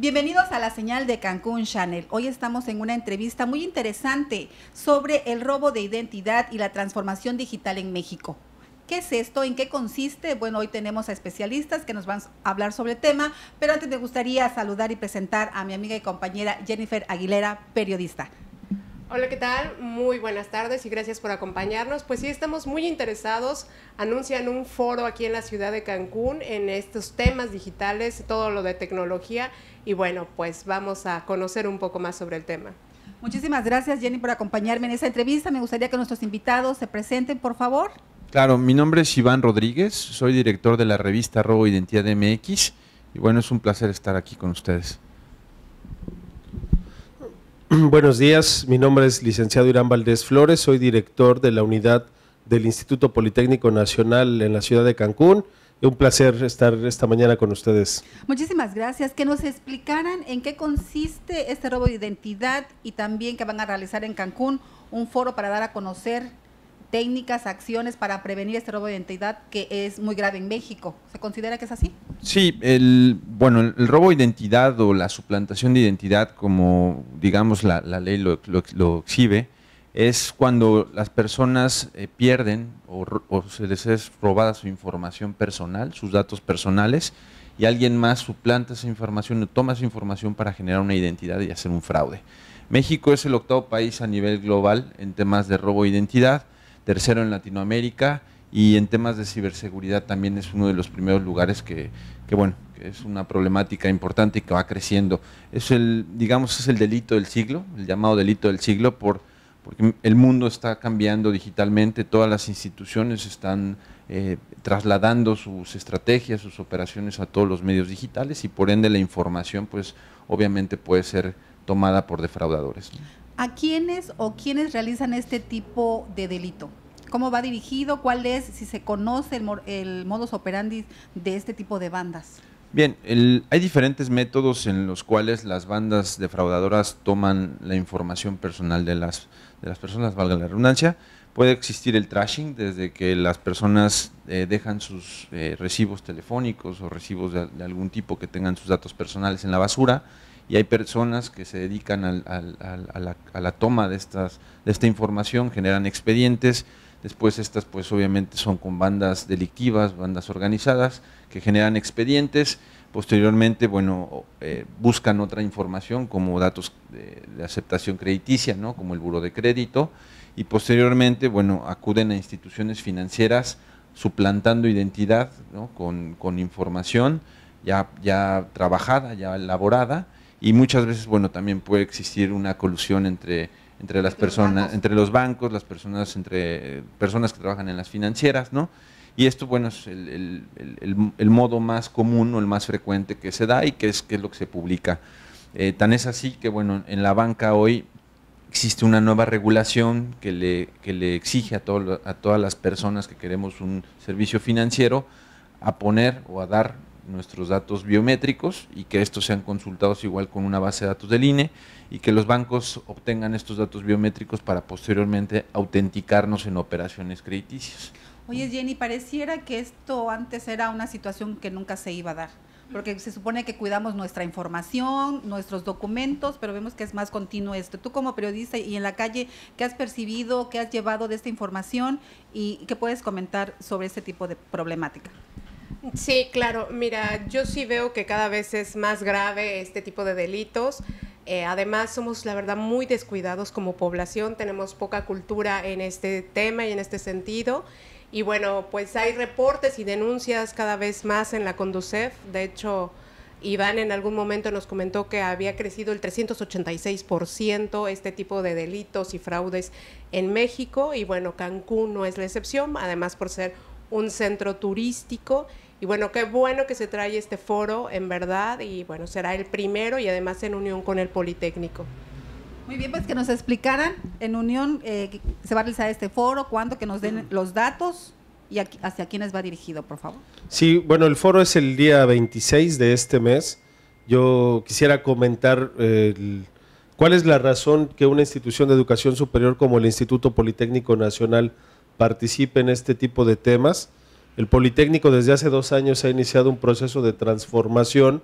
Bienvenidos a la señal de Cancún Channel. Hoy estamos en una entrevista muy interesante sobre el robo de identidad y la transformación digital en México. ¿Qué es esto? ¿En qué consiste? Bueno, hoy tenemos a especialistas que nos van a hablar sobre el tema, pero antes me gustaría saludar y presentar a mi amiga y compañera Jennifer Aguilera, periodista. Hola, ¿qué tal? Muy buenas tardes y gracias por acompañarnos. Pues sí, estamos muy interesados. Anuncian un foro aquí en la ciudad de Cancún en estos temas digitales, todo lo de tecnología. Y bueno, pues vamos a conocer un poco más sobre el tema. Muchísimas gracias, Jenny, por acompañarme en esta entrevista. Me gustaría que nuestros invitados se presenten, por favor. Claro, mi nombre es Iván Rodríguez, soy director de la revista Robo Identidad MX. Y bueno, es un placer estar aquí con ustedes. Buenos días, mi nombre es licenciado Irán Valdés Flores, soy director de la unidad del Instituto Politécnico Nacional en la ciudad de Cancún. Un placer estar esta mañana con ustedes. Muchísimas gracias. Que nos explicaran en qué consiste este robo de identidad y también que van a realizar en Cancún un foro para dar a conocer técnicas, acciones para prevenir este robo de identidad que es muy grave en México. ¿Se considera que es así? Sí, el, bueno, el, robo de identidad o la suplantación de identidad, como digamos la, ley lo, lo, exhibe, es cuando las personas eh, pierden o, o, se les es robada su información personal, sus datos personales, y alguien más suplanta esa información o toma esa información para generar una identidad y hacer un fraude. México es el octavo país a nivel global en temas de robo de identidad tercero en Latinoamérica y en temas de ciberseguridad también es uno de los primeros lugares que, bueno, es una problemática importante y que va creciendo. Es el, digamos, es el delito del siglo, el llamado delito del siglo, por, porque el mundo está cambiando digitalmente, todas las instituciones están eh, trasladando sus estrategias, sus operaciones a todos los medios digitales y por ende la información, pues obviamente puede ser tomada por defraudadores. ¿A quiénes o quiénes realizan este tipo de delito? ¿Cómo va dirigido? ¿Cuál es? Si se conoce el, modus operandi de este tipo de bandas. Bien, hay diferentes métodos en los cuales las bandas defraudadoras toman la información personal de las, de las personas, valga la redundancia. Puede existir el trashing, desde que las personas eh, dejan sus eh, recibos telefónicos o recibos de, algún tipo que tengan sus datos personales en la basura y hay personas que se dedican a, la, toma de, estas, de esta información, generan expedientes, después estas pues obviamente son con bandas delictivas, bandas organizadas que generan expedientes, posteriormente bueno eh, buscan otra información como datos de, aceptación crediticia, ¿no? como el buro de crédito y posteriormente bueno acuden a instituciones financieras suplantando identidad ¿no? con, información ya, ya trabajada, ya elaborada y muchas veces, bueno, también puede existir una colusión entre, entre las personas, entre los bancos, las personas, entre personas que trabajan en las financieras, ¿no? Y esto, bueno, es el, modo más común o el más frecuente que se da y que es, que es lo que se publica. Eh, tan es así que, bueno, en la banca hoy existe una nueva regulación que le, que le exige a, todo, a todas las personas que queremos un servicio financiero a poner o a dar nuestros datos biométricos y que estos sean consultados igual con una base de datos del INE y que los bancos obtengan estos datos biométricos para posteriormente autenticarnos en operaciones crediticias. Oye Jenny, pareciera que esto antes era una situación que nunca se iba a dar, porque se supone que cuidamos nuestra información, nuestros documentos, pero vemos que es más continuo esto. Tú como periodista y en la calle, ¿qué has percibido, qué has llevado de esta información y qué puedes comentar sobre este tipo de problemática? Sí, claro. Mira, yo sí veo que cada vez es más grave este tipo de delitos. Eh, además, somos, la verdad, muy descuidados como población. Tenemos poca cultura en este tema y en este sentido. Y bueno, pues hay reportes y denuncias cada vez más en la Conducef. De hecho, Iván en algún momento nos comentó que había crecido el 386% este tipo de delitos y fraudes en México y bueno, Cancún no es la excepción, además por ser un centro turístico y bueno, qué bueno que se trae este foro, en verdad, y bueno, será el primero y además en unión con el Politécnico. Muy bien, pues que nos explicaran en unión eh, se va a realizar este foro, cuándo, que nos den los datos y hacia quiénes va dirigido, por favor. Sí, bueno, el foro es el día 26 de este mes. Yo quisiera comentar eh, cuál es la razón que una institución de educación superior como el Instituto Politécnico Nacional participe en este tipo de temas. El Politécnico desde hace dos años ha iniciado un proceso de transformación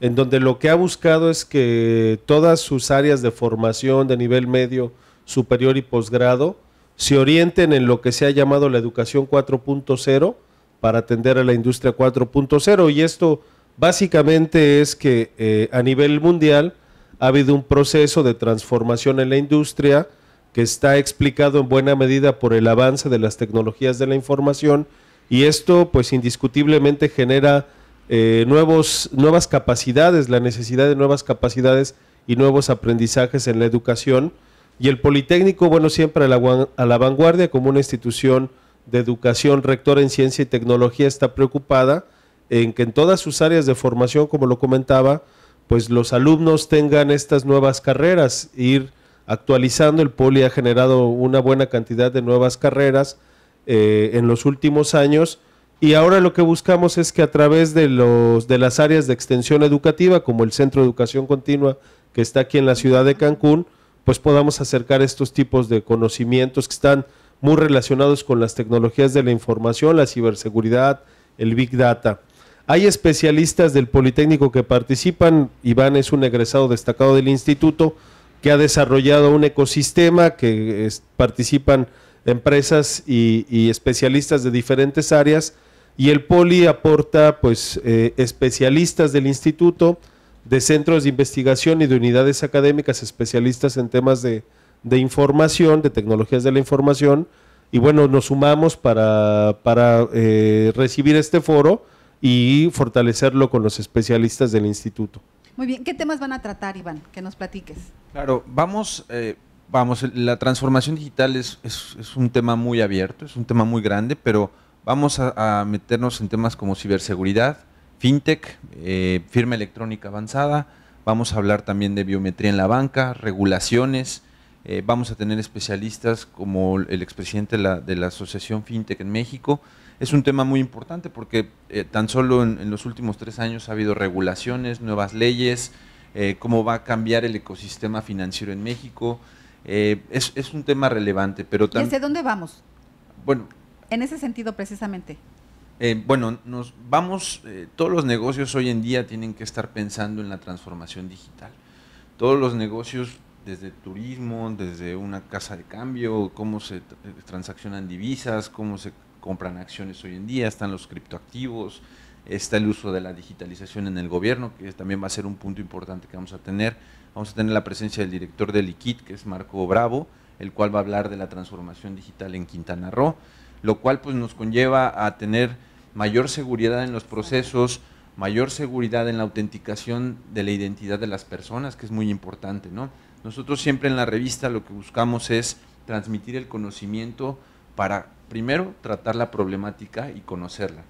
en donde lo que ha buscado es que todas sus áreas de formación de nivel medio, superior y posgrado se orienten en lo que se ha llamado la educación 4.0 para atender a la industria 4.0 y esto básicamente es que eh, a nivel mundial ha habido un proceso de transformación en la industria que está explicado en buena medida por el avance de las tecnologías de la información y esto pues indiscutiblemente genera eh, nuevos, nuevas capacidades, la necesidad de nuevas capacidades y nuevos aprendizajes en la educación. Y el Politécnico, bueno, siempre a la, a la vanguardia como una institución de educación rectora en ciencia y tecnología está preocupada en que en todas sus áreas de formación, como lo comentaba, pues los alumnos tengan estas nuevas carreras, ir actualizando. El Poli ha generado una buena cantidad de nuevas carreras eh, en los últimos años. Y ahora lo que buscamos es que a través de, los, de las áreas de extensión educativa, como el Centro de Educación Continua, que está aquí en la ciudad de Cancún, pues podamos acercar estos tipos de conocimientos que están muy relacionados con las tecnologías de la información, la ciberseguridad, el Big Data. Hay especialistas del Politécnico que participan, Iván es un egresado destacado del instituto, que ha desarrollado un ecosistema, que participan empresas y, especialistas de diferentes áreas y el POLI aporta pues eh, especialistas del instituto, de centros de investigación y de unidades académicas especialistas en temas de, información, de tecnologías de la información. Y bueno, nos sumamos para, para eh, recibir este foro y fortalecerlo con los especialistas del instituto. Muy bien, ¿qué temas van a tratar, Iván? Que nos platiques. Claro, vamos, eh, vamos, la transformación digital es, un tema muy abierto, es un tema muy grande, pero vamos a, meternos en temas como ciberseguridad, fintech, eh, firma electrónica avanzada, vamos a hablar también de biometría en la banca, regulaciones, eh, vamos a tener especialistas como el expresidente de la, de la, Asociación Fintech en México. Es un tema muy importante porque eh, tan solo en, los últimos tres años ha habido regulaciones, nuevas leyes, cómo va a cambiar el ecosistema financiero en México, eh, es, un tema relevante, pero también... ¿Y dónde vamos? Bueno. En ese sentido, precisamente. Eh, bueno, nos vamos, eh, todos los negocios hoy en día tienen que estar pensando en la transformación digital. Todos los negocios, desde turismo, desde una casa de cambio, cómo se transaccionan divisas, cómo se compran acciones hoy en día, están los criptoactivos, está el uso de la digitalización en el gobierno, que también va a ser un punto importante que vamos a tener. Vamos a tener la presencia del director de Liquid que es Marco Bravo, el cual va a hablar de la transformación digital en Quintana Roo, lo cual pues, nos conlleva a tener mayor seguridad en los procesos, mayor seguridad en la autenticación de la identidad de las personas, que es muy importante. Nosotros siempre en la revista lo que buscamos es transmitir el conocimiento para primero tratar la problemática y conocerla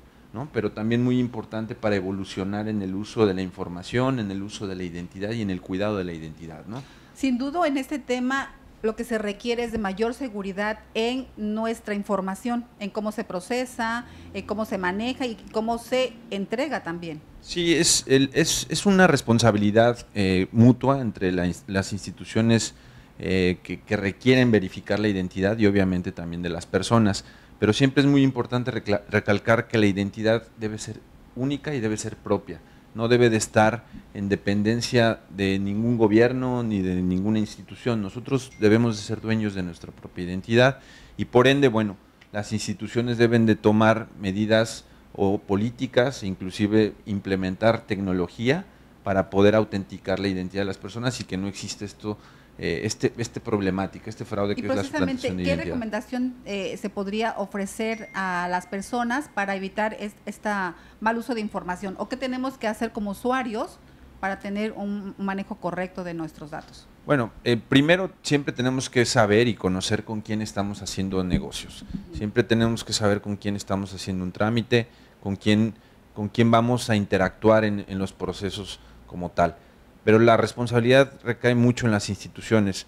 pero también muy importante para evolucionar en el uso de la información, en el uso de la identidad y en el cuidado de la identidad. Sin duda en este tema lo que se requiere es de mayor seguridad en nuestra información, en cómo se procesa, en cómo se maneja y cómo se entrega también. Sí, es, es, es una responsabilidad eh, mutua entre las instituciones eh, que requieren verificar la identidad y obviamente también de las personas. Pero siempre es muy importante recalcar que la identidad debe ser única y debe ser propia. No debe de estar en dependencia de ningún gobierno ni de ninguna institución. Nosotros debemos de ser dueños de nuestra propia identidad y por ende, bueno, las instituciones deben de tomar medidas o políticas, inclusive implementar tecnología para poder autenticar la identidad de las personas y que no existe esto eh, este, este problemática, este fraude que es la suplantación de ¿Qué recomendación eh, se podría ofrecer a las personas para evitar este mal uso de información? ¿O qué tenemos que hacer como usuarios para tener un manejo correcto de nuestros datos? Bueno, eh, primero siempre tenemos que saber y conocer con quién estamos haciendo negocios. Siempre tenemos que saber con quién estamos haciendo un trámite, con quién, con quién vamos a interactuar en, en los procesos como tal pero la responsabilidad recae mucho en las instituciones.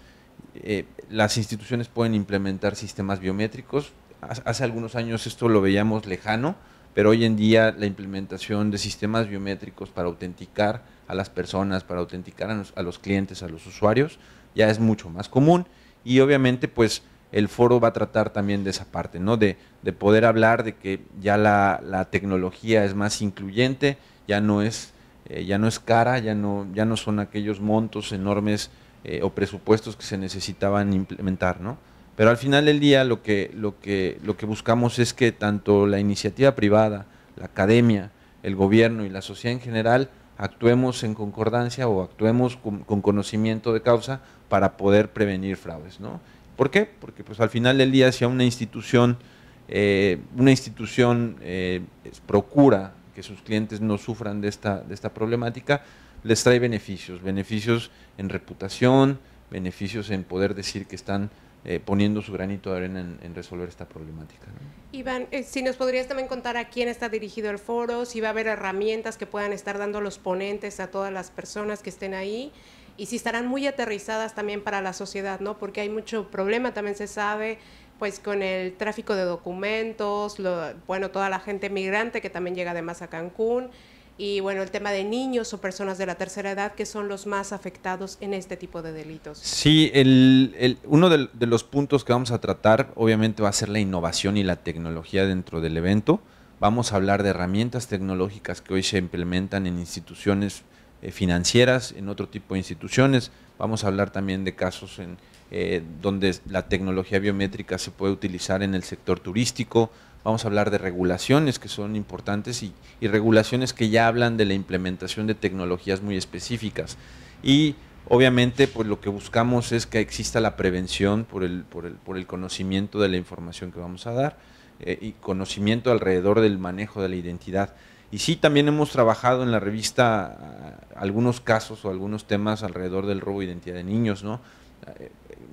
Eh, las instituciones pueden implementar sistemas biométricos. Hace algunos años esto lo veíamos lejano, pero hoy en día la implementación de sistemas biométricos para autenticar a las personas, para autenticar a los, clientes, a los usuarios, ya es mucho más común y obviamente pues el foro va a tratar también de esa parte, ¿no? De, poder hablar de que ya la, tecnología es más incluyente, ya no es eh, ya no es cara, ya no, ya no son aquellos montos enormes eh, o presupuestos que se necesitaban implementar, ¿no? Pero al final del día lo que, lo, que, lo que buscamos es que tanto la iniciativa privada, la academia, el gobierno y la sociedad en general actuemos en concordancia o actuemos con, conocimiento de causa para poder prevenir fraudes, ¿no? ¿Por qué? Porque pues al final del día si a una institución, eh, una institución procura que sus clientes no sufran de esta, de esta problemática, les trae beneficios, beneficios en reputación, beneficios en poder decir que están eh, poniendo su granito de arena en, resolver esta problemática. Iván, eh, si nos podrías también contar a quién está dirigido el foro, si va a haber herramientas que puedan estar dando los ponentes a todas las personas que estén ahí y si estarán muy aterrizadas también para la sociedad, ¿no? Porque hay mucho problema, también se sabe, pues con el tráfico de documentos, bueno, toda la gente migrante que también llega además a Cancún y bueno, el tema de niños o personas de la tercera edad que son los más afectados en este tipo de delitos. Sí, el, uno de, los puntos que vamos a tratar obviamente va a ser la innovación y la tecnología dentro del evento. Vamos a hablar de herramientas tecnológicas que hoy se implementan en instituciones eh, financieras, en otro tipo de instituciones. Vamos a hablar también de casos en eh, donde la tecnología biométrica se puede utilizar en el sector turístico. Vamos a hablar de regulaciones que son importantes y, regulaciones que ya hablan de la implementación de tecnologías muy específicas. Y obviamente pues lo que buscamos es que exista la prevención por el, por el, por el conocimiento de la información que vamos a dar eh, y conocimiento alrededor del manejo de la identidad. Y sí, también hemos trabajado en la revista ah, algunos casos o algunos temas alrededor del robo de identidad de niños, ¿no?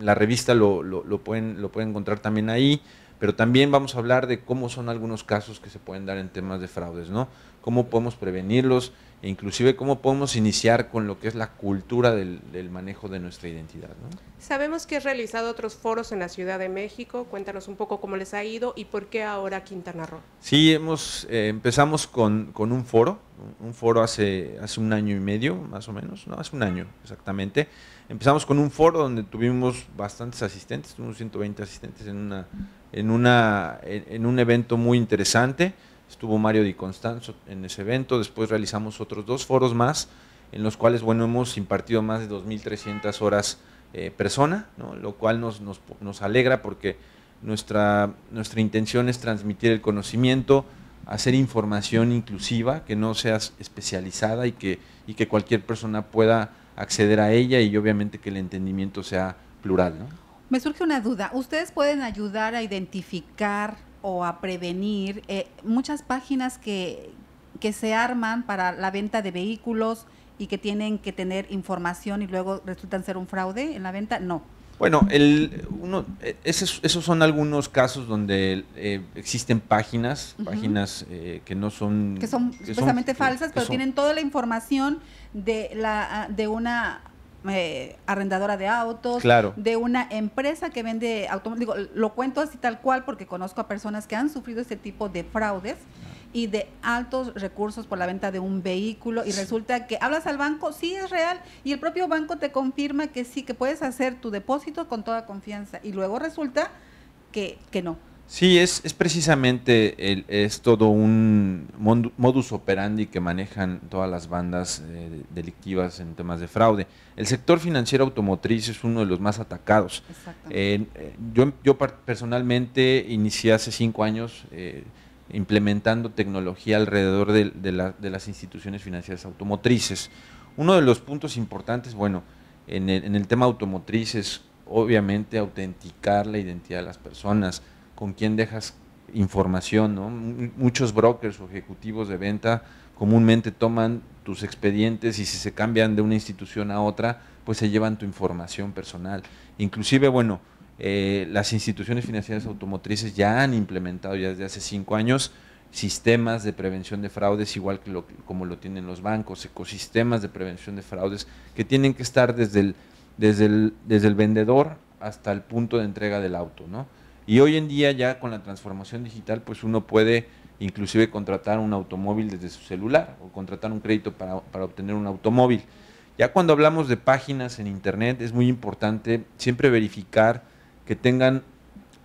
La revista lo, lo, pueden, lo pueden encontrar también ahí, pero también vamos a hablar de cómo son algunos casos que se pueden dar en temas de fraudes, ¿no? Cómo podemos prevenirlos, e inclusive cómo podemos iniciar con lo que es la cultura del, manejo de nuestra identidad. ¿no? Sabemos que has realizado otros foros en la Ciudad de México, cuéntanos un poco cómo les ha ido y por qué ahora Quintana Roo. Sí, hemos, eh, empezamos con, con, un foro, un foro hace, hace un año y medio, más o menos, no, hace un año exactamente. Empezamos con un foro donde tuvimos bastantes asistentes, tuvimos 120 asistentes en, una, en, una, en un evento muy interesante estuvo Mario Di Constanzo en ese evento, después realizamos otros dos foros más, en los cuales bueno, hemos impartido más de 2.300 horas eh, persona, lo cual nos, nos, nos, alegra porque nuestra, nuestra intención es transmitir el conocimiento, hacer información inclusiva, que no sea especializada y que, y que cualquier persona pueda acceder a ella y obviamente que el entendimiento sea plural. Me surge una duda, ¿ustedes pueden ayudar a identificar o a prevenir eh, muchas páginas que, que se arman para la venta de vehículos y que tienen que tener información y luego resultan ser un fraude en la venta, no. Bueno, el, uno, e, esos, son algunos casos donde eh, existen páginas, páginas eh, que no son... Que son precisamente falsas, pero tienen toda la información de, la, de una eh, arrendadora de autos, de una empresa que vende automóviles. Digo, lo cuento así tal cual porque conozco a personas que han sufrido este tipo de fraudes y de altos recursos por la venta de un vehículo y resulta que hablas al banco, sí es real y el propio banco te confirma que sí, que puedes hacer tu depósito con toda confianza y luego resulta que, que no. Sí, es, es precisamente, el, es todo un modus operandi que manejan todas las bandas eh, delictivas en temas de fraude. El sector financiero automotriz es uno de los más atacados. Eh, yo, yo, personalmente inicié hace cinco años eh, implementando tecnología alrededor de, de, las instituciones financieras automotrices. Uno de los puntos importantes, bueno, en en el tema automotriz es obviamente autenticar la identidad de las personas con quién dejas información, ¿no? Muchos brokers o ejecutivos de venta comúnmente toman tus expedientes y si se cambian de una institución a otra, pues se llevan tu información personal. Inclusive, bueno, eh, las instituciones financieras automotrices ya han implementado ya desde hace cinco años sistemas de prevención de fraudes, igual que lo, como lo tienen los bancos, ecosistemas de prevención de fraudes, que tienen que estar desde el, desde desde el vendedor hasta el punto de entrega del auto, ¿no? Y hoy en día ya con la transformación digital, pues uno puede inclusive contratar un automóvil desde su celular o contratar un crédito para, obtener un automóvil. Ya cuando hablamos de páginas en Internet, es muy importante siempre verificar que tengan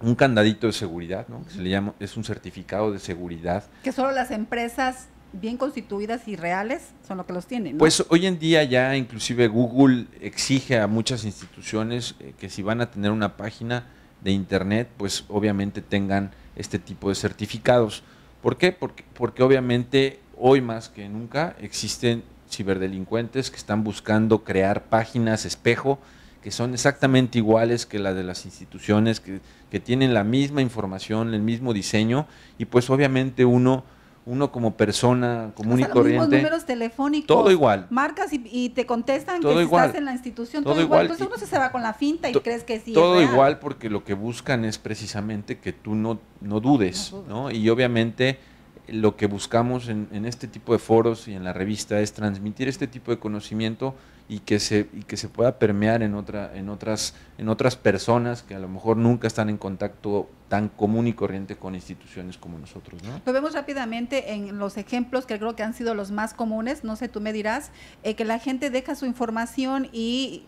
un candadito de seguridad, ¿no? que se le llama, es un certificado de seguridad. Que solo las empresas bien constituidas y reales son lo que los tienen. Pues hoy en día ya inclusive Google exige a muchas instituciones eh, que si van a tener una página, de Internet, pues obviamente tengan este tipo de certificados. ¿Por qué? Porque, obviamente hoy más que nunca existen ciberdelincuentes que están buscando crear páginas espejo que son exactamente iguales que las de las instituciones, que, que tienen la misma información, el mismo diseño, y pues obviamente uno uno como persona común o y corriente. telefónicos. Todo igual. Marcas y, te contestan que estás en la institución. Todo, igual. Entonces uno se va con la finta y crees que sí. Todo igual porque lo que buscan es precisamente que tú no, no dudes, Y obviamente lo que buscamos en, en este tipo de foros y en la revista es transmitir este tipo de conocimiento y que se, y que se pueda permear en, otra, en, otras, en otras personas que a lo mejor nunca están en contacto tan común y corriente con instituciones como nosotros. ¿no? Lo vemos rápidamente en los ejemplos que creo que han sido los más comunes, no sé, tú me dirás, eh, que la gente deja su información y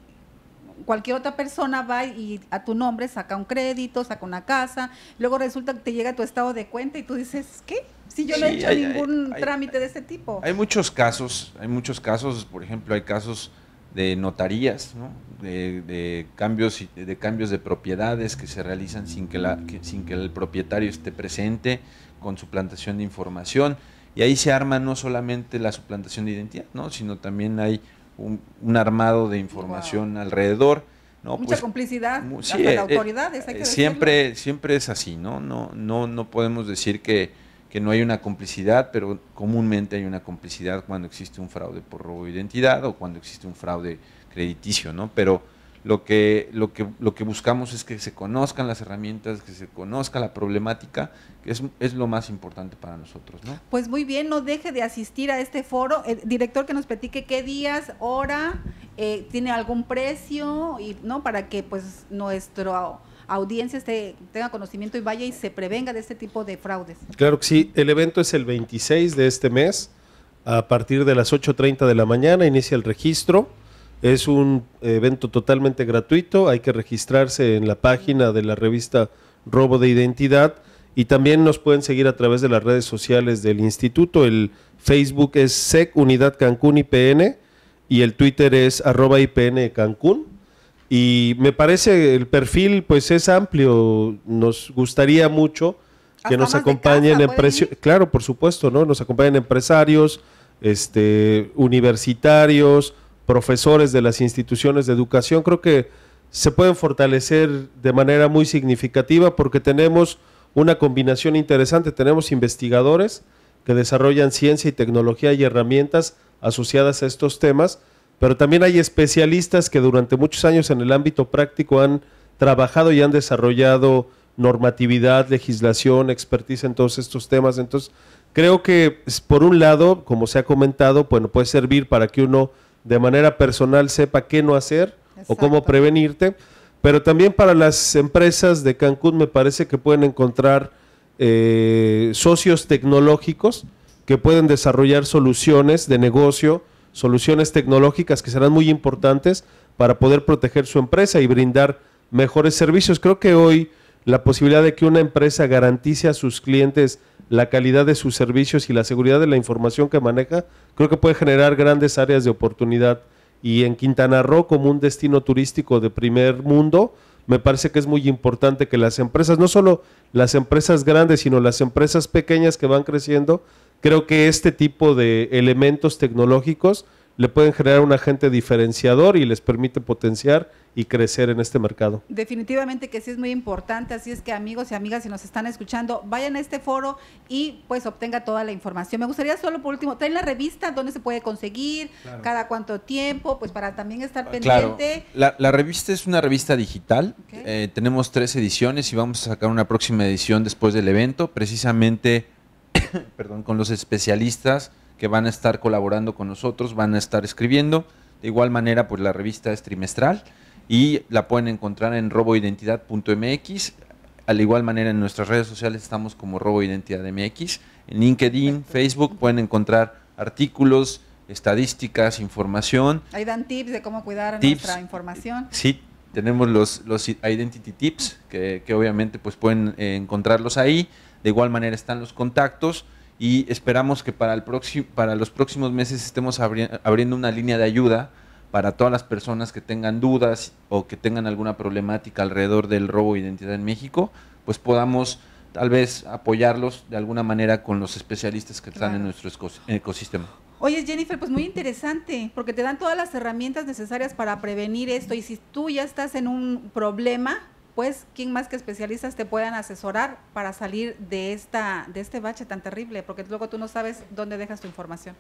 cualquier otra persona va y a tu nombre saca un crédito, saca una casa, luego resulta que te llega tu estado de cuenta y tú dices, ¿qué? Si yo no he hecho ningún trámite de ese tipo. Hay muchos casos, hay muchos casos, por ejemplo, hay casos de notarías, de, cambios, de cambios de propiedades que se realizan sin que, la, sin que el propietario esté presente, con suplantación de información. Y ahí se arma no solamente la suplantación de identidad, ¿no? sino también hay un, armado de información alrededor. ¿no? Mucha pues, complicidad eh, eh, que siempre, siempre es así, ¿no? No, no, no podemos decir que que no hay una complicidad, pero comúnmente hay una complicidad cuando existe un fraude por robo de identidad o cuando existe un fraude crediticio, ¿no? Pero lo que, lo que, lo que buscamos es que se conozcan las herramientas, que se conozca la problemática, que es, lo más importante para nosotros, ¿no? Pues muy bien, no deje de asistir a este foro. director, que nos platique qué días, hora, eh, tiene algún precio, y, ¿no? Para que pues nuestro audiencia esté, tenga conocimiento y vaya y se prevenga de este tipo de fraudes. Claro que sí, el evento es el 26 de este mes, a partir de las 8.30 de la mañana inicia el registro. Es un evento totalmente gratuito, hay que registrarse en la página de la revista Robo de Identidad y también nos pueden seguir a través de las redes sociales del instituto. El Facebook es SEC Unidad Cancún IPN y el Twitter es arroba IPN Cancún. Y me parece el perfil pues es amplio. Nos gustaría mucho que nos acompañen empresarios. Claro, por supuesto, ¿no? Nos acompañen empresarios, este, universitarios, profesores de las instituciones de educación. Creo que se pueden fortalecer de manera muy significativa porque tenemos una combinación interesante. Tenemos investigadores que desarrollan ciencia y tecnología y herramientas asociadas a estos temas pero también hay especialistas que durante muchos años en el ámbito práctico han trabajado y han desarrollado normatividad, legislación, expertise en todos estos temas. Entonces, creo que por un lado, como se ha comentado, bueno, puede servir para que uno de manera personal sepa qué no hacer o cómo prevenirte, pero también para las empresas de Cancún me parece que pueden encontrar eh, socios tecnológicos que pueden desarrollar soluciones de negocio soluciones tecnológicas que serán muy importantes para poder proteger su empresa y brindar mejores servicios. Creo que hoy la posibilidad de que una empresa garantice a sus clientes la calidad de sus servicios y la seguridad de la información que maneja, creo que puede generar grandes áreas de oportunidad. Y en Quintana Roo, como un destino turístico de primer mundo, me parece que es muy importante que las empresas, no solo las empresas grandes, sino las empresas pequeñas que van creciendo, Creo que este tipo de elementos tecnológicos le pueden generar un agente diferenciador y les permite potenciar y crecer en este mercado. Definitivamente que sí es muy importante, así es que amigos y amigas si nos están escuchando, vayan a este foro y pues obtenga toda la información. Me gustaría solo por último, traen la revista, dónde se puede conseguir, cada cuánto tiempo, pues para también estar ah, pendiente. La, revista es una revista digital, eh, tenemos tres ediciones y vamos a sacar una próxima edición después del evento, precisamente perdón, con los especialistas que van a estar colaborando con nosotros, van a estar escribiendo. De igual manera, pues la revista es trimestral y la pueden encontrar en roboidentidad.mx. Al igual manera en nuestras redes sociales estamos como roboidentidad.mx. En LinkedIn, Facebook pueden encontrar artículos, estadísticas, información. Ahí dan tips de cómo cuidar nuestra información. Sí, tenemos los, identity tips que, obviamente pues pueden eh, encontrarlos ahí. De igual manera están los contactos y esperamos que para, el próximo, para los próximos meses estemos abriendo una línea de ayuda para todas las personas que tengan dudas o que tengan alguna problemática alrededor del robo de identidad en México, pues podamos tal vez apoyarlos de alguna manera con los especialistas que están en nuestro ecosistema. Oye, Jennifer, pues muy interesante, porque te dan todas las herramientas necesarias para prevenir esto y si tú ya estás en un problema, pues quién más que especialistas te puedan asesorar para salir de esta de este bache tan terrible, porque luego tú no sabes dónde dejas tu información.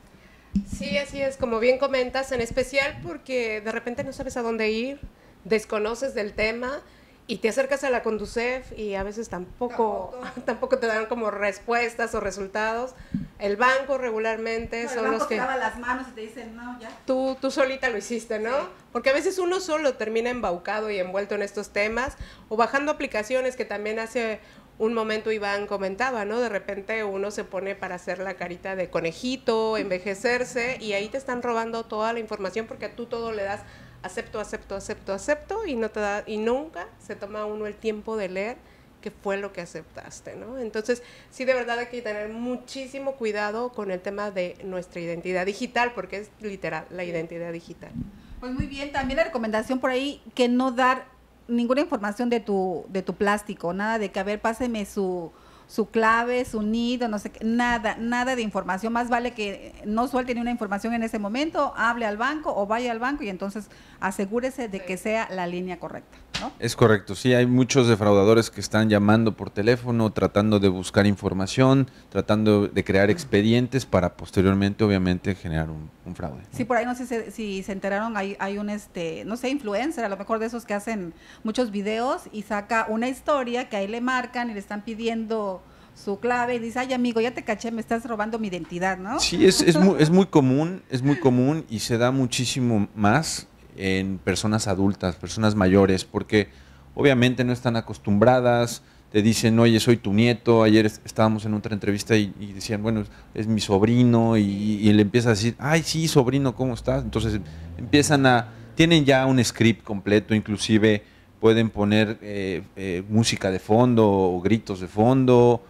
Sí, así es, como bien comentas, en especial porque de repente no sabes a dónde ir, desconoces del tema, y te acercas a la Conducef y a veces tampoco, tampoco, te dan como respuestas o resultados. El banco regularmente son los que... Te las manos y te dicen, no, ya. Tú, tú solita lo hiciste, ¿no? Porque a veces uno solo termina embaucado y envuelto en estos temas o bajando aplicaciones que también hace un momento Iván comentaba, ¿no? De repente uno se pone para hacer la carita de conejito, envejecerse y ahí te están robando toda la información porque tú todo le das acepto, acepto, acepto, acepto y no te da y nunca se toma uno el tiempo de leer qué fue lo que aceptaste, ¿no? Entonces, sí de verdad hay que tener muchísimo cuidado con el tema de nuestra identidad digital porque es literal la identidad digital. Pues muy bien, también la recomendación por ahí que no dar ninguna información de tu de tu plástico, nada de que a ver, páseme su su clave, su nido, no sé qué, nada, nada de información. Más vale que no suelte ni una información en ese momento, hable al banco o vaya al banco y entonces asegúrese de que sea la línea correcta. Es correcto, sí, hay muchos defraudadores que están llamando por teléfono, tratando de buscar información, tratando de crear expedientes para posteriormente, obviamente, generar un, fraude. Sí, por ahí no sé si, si se enteraron, hay, hay un, este, no sé, influencer, a lo mejor de esos que hacen muchos videos y saca una historia que ahí le marcan y le están pidiendo su clave y dice, ay amigo, ya te caché, me estás robando mi identidad, ¿no? Sí, es, muy, común, es muy común y se da muchísimo más en personas adultas, personas mayores, porque obviamente no están acostumbradas, te dicen, oye, soy tu nieto, ayer estábamos en otra entrevista y, decían, bueno, es mi sobrino, y, le empieza a decir, ay, sí, sobrino, ¿cómo estás? Entonces empiezan a, tienen ya un script completo, inclusive pueden poner eh, eh, música de fondo o gritos de fondo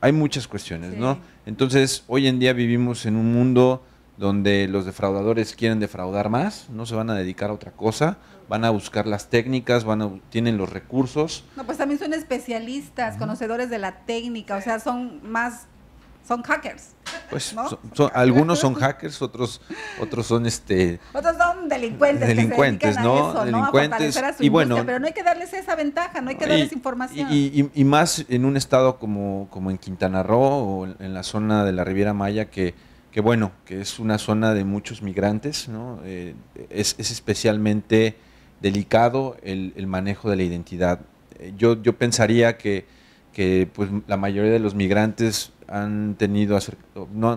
hay muchas cuestiones, ¿no? Entonces, hoy en día vivimos en un mundo donde los defraudadores quieren defraudar más, no se van a dedicar a otra cosa, van a buscar las técnicas, van a, tienen los recursos. No, pues también son especialistas, conocedores de la técnica, o sea, son más son hackers. Pues algunos son hackers, otros otros son este son delincuentes, delincuentes, ¿no? delincuentes y bueno, pero no hay que darles esa ventaja, no hay que darles información. Y, más en un estado como como en Quintana Roo o en la zona de la Riviera Maya que que bueno, que es una zona de muchos migrantes, ¿no? Eh, es, especialmente delicado el, el, manejo de la identidad. Eh, yo, yo pensaría que que pues la mayoría de los migrantes han tenido,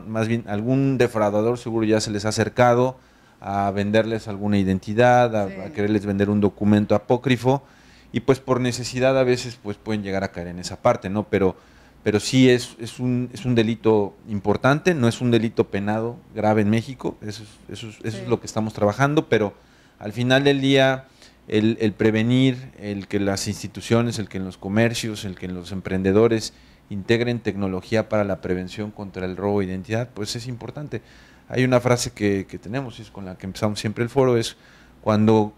más bien algún defraudador seguro ya se les ha acercado a venderles alguna identidad, a, quererles vender un documento apócrifo y pues por necesidad a veces pues pueden llegar a caer en esa parte, ¿no? Pero, pero sí es, es, un, es un delito importante, no es un delito penado grave en México, eso es, es lo que estamos trabajando, pero al final del día el, prevenir, el que las instituciones, el que en los comercios, el que en los emprendedores integren tecnología para la prevención contra el robo de identidad, pues es importante. Hay una frase que, que tenemos, es con la que empezamos siempre el foro, es cuando,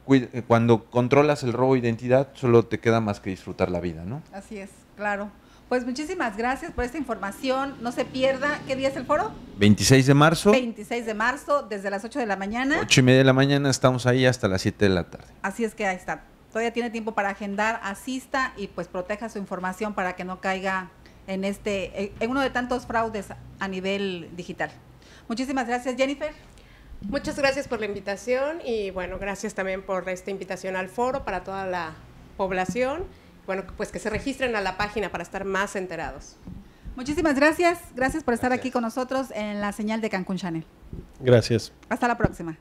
cuando controlas el robo de identidad, solo te queda más que disfrutar la vida, ¿no? Así es, claro. Pues muchísimas gracias por esta información. No se pierda. ¿Qué día es el foro? 26 de marzo. 26 de marzo, desde las 8 de la mañana. 8 y media de la mañana estamos ahí hasta las 7 de la tarde. Así es que ahí está. Todavía tiene tiempo para agendar, asista y pues proteja su información para que no caiga en este eh, en uno de tantos fraudes a nivel digital. Muchísimas gracias, Jennifer. Muchas gracias por la invitación y bueno, gracias también por esta invitación al foro para toda la población bueno, pues que se registren a la página para estar más enterados. Muchísimas gracias. Gracias por estar aquí con nosotros en la señal de Cancún Channel. Gracias. Hasta la próxima.